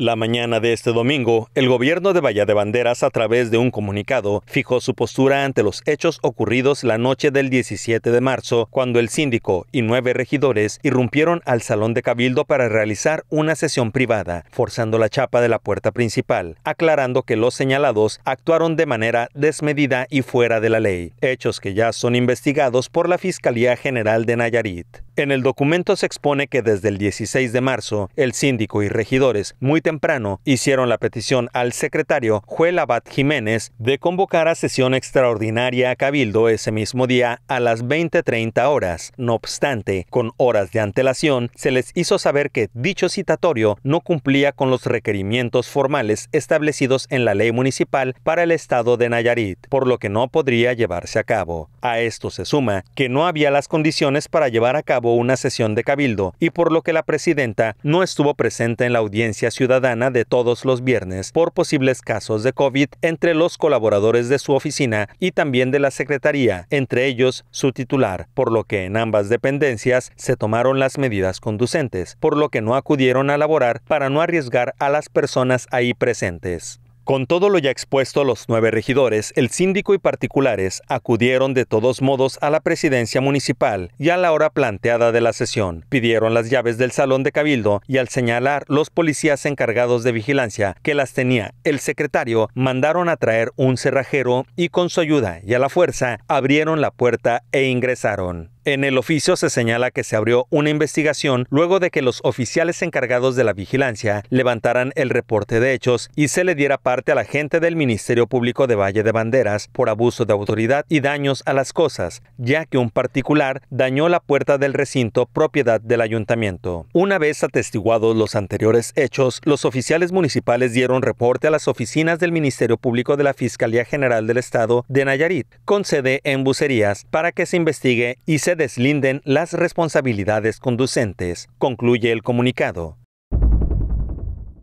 La mañana de este domingo, el gobierno de Valle de Banderas, a través de un comunicado, fijó su postura ante los hechos ocurridos la noche del 17 de marzo, cuando el síndico y nueve regidores irrumpieron al salón de Cabildo para realizar una sesión privada, forzando la chapa de la puerta principal, aclarando que los señalados actuaron de manera desmedida y fuera de la ley, hechos que ya son investigados por la Fiscalía General de Nayarit. En el documento se expone que desde el 16 de marzo, el síndico y regidores muy temprano hicieron la petición al secretario Juel Abad Jiménez de convocar a sesión extraordinaria a Cabildo ese mismo día a las 20.30 horas. No obstante, con horas de antelación, se les hizo saber que dicho citatorio no cumplía con los requerimientos formales establecidos en la ley municipal para el estado de Nayarit, por lo que no podría llevarse a cabo. A esto se suma que no había las condiciones para llevar a cabo una sesión de Cabildo y por lo que la presidenta no estuvo presente en la audiencia ciudadana de todos los viernes por posibles casos de COVID entre los colaboradores de su oficina y también de la Secretaría, entre ellos su titular, por lo que en ambas dependencias se tomaron las medidas conducentes, por lo que no acudieron a laborar para no arriesgar a las personas ahí presentes. Con todo lo ya expuesto los nueve regidores, el síndico y particulares acudieron de todos modos a la presidencia municipal y a la hora planteada de la sesión. Pidieron las llaves del salón de cabildo y al señalar los policías encargados de vigilancia que las tenía el secretario, mandaron a traer un cerrajero y con su ayuda y a la fuerza abrieron la puerta e ingresaron. En el oficio se señala que se abrió una investigación luego de que los oficiales encargados de la vigilancia levantaran el reporte de hechos y se le diera parte a la gente del Ministerio Público de Valle de Banderas por abuso de autoridad y daños a las cosas, ya que un particular dañó la puerta del recinto propiedad del ayuntamiento. Una vez atestiguados los anteriores hechos, los oficiales municipales dieron reporte a las oficinas del Ministerio Público de la Fiscalía General del Estado de Nayarit, con sede en Bucerías, para que se investigue y se deslinden las responsabilidades conducentes, concluye el comunicado.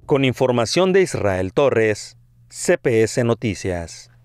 Con información de Israel Torres, CPS Noticias.